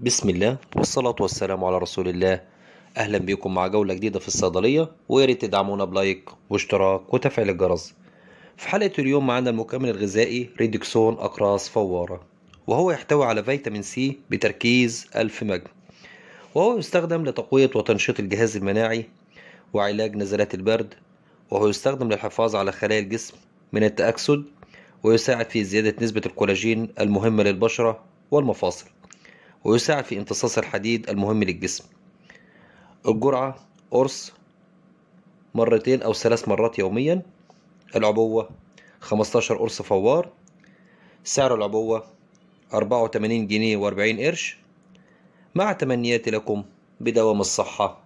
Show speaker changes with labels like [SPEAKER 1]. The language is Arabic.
[SPEAKER 1] بسم الله والصلاة والسلام على رسول الله أهلا بكم مع جولة جديدة في الصيدلية ويا ريت تدعمونا بلايك واشتراك وتفعيل الجرس في حلقة اليوم معانا المكمل الغذائي ريدكسون أقراص فوارة وهو يحتوي على فيتامين سي بتركيز ألف مجم وهو يستخدم لتقوية وتنشيط الجهاز المناعي وعلاج نزلات البرد وهو يستخدم للحفاظ على خلايا الجسم من التأكسد ويساعد في زيادة نسبة الكولاجين المهمة للبشرة والمفاصل ويساعد في امتصاص الحديد المهم للجسم الجرعة قرص مرتين أو ثلاث مرات يوميا العبوة 15 قرص فوار سعر العبوة 84 جنيه و40 قرش مع تمنياتي لكم بدوام الصحة